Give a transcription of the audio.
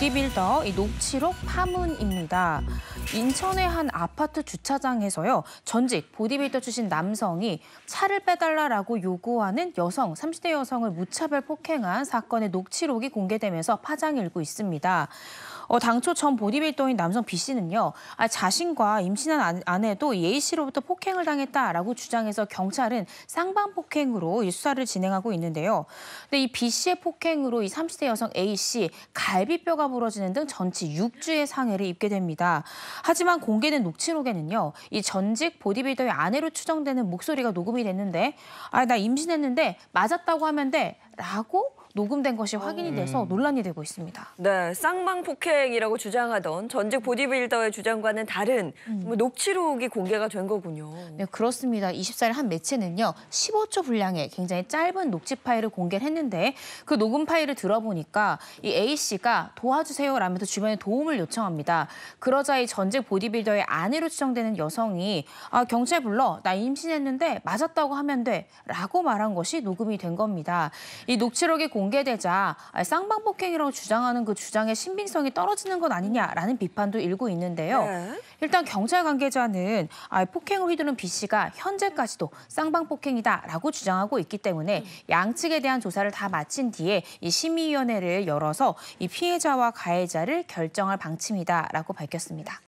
보디빌더 이 녹취록 파문입니다. 인천의 한 아파트 주차장에서요. 전직 보디빌더 출신 남성이 차를 빼달라라고 요구하는 여성, 30대 여성을 무차별 폭행한 사건의 녹취록이 공개되면서 파장이 일고 있습니다. 어, 당초 전 보디빌더인 남성 B 씨는요, 아, 자신과 임신한 아내도 예희 씨로부터 폭행을 당했다라고 주장해서 경찰은 쌍방폭행으로 이 수사를 진행하고 있는데요. 근데 이 B 씨의 폭행으로 이 30대 여성 A 씨 갈비뼈가 부러지는 등 전치 6주의 상해를 입게 됩니다. 하지만 공개된 녹취록에는요, 이 전직 보디빌더의 아내로 추정되는 목소리가 녹음이 됐는데, 아, 나 임신했는데 맞았다고 하면 돼. 라고 녹음된 것이 아. 확인이 돼서 음. 논란이 되고 있습니다. 네, 쌍방 폭행이라고 주장하던 전직 보디빌더의 주장과는 다른 음. 뭐 녹취록이 공개가 된 거군요. 네, 그렇습니다. 24일 한 매체는요. 15초 분량의 굉장히 짧은 녹취 파일을 공개했는데 그 녹음 파일을 들어보니까 이 A 씨가 도와주세요라면서 주변에 도움을 요청합니다. 그러자 이 전직 보디빌더의 아내로 추정되는 여성이 아, 경찰 불러 나 임신했는데 맞았다고 하면 돼라고 말한 것이 녹음이 된 겁니다. 이 녹취록이 공 공개되자 쌍방폭행이라고 주장하는 그 주장의 신빙성이 떨어지는 것 아니냐라는 비판도 일고 있는데요. 네. 일단 경찰 관계자는 폭행을 휘두른 B 씨가 현재까지도 쌍방폭행이다라고 주장하고 있기 때문에 양측에 대한 조사를 다 마친 뒤에 이 심의위원회를 열어서 이 피해자와 가해자를 결정할 방침이다라고 밝혔습니다.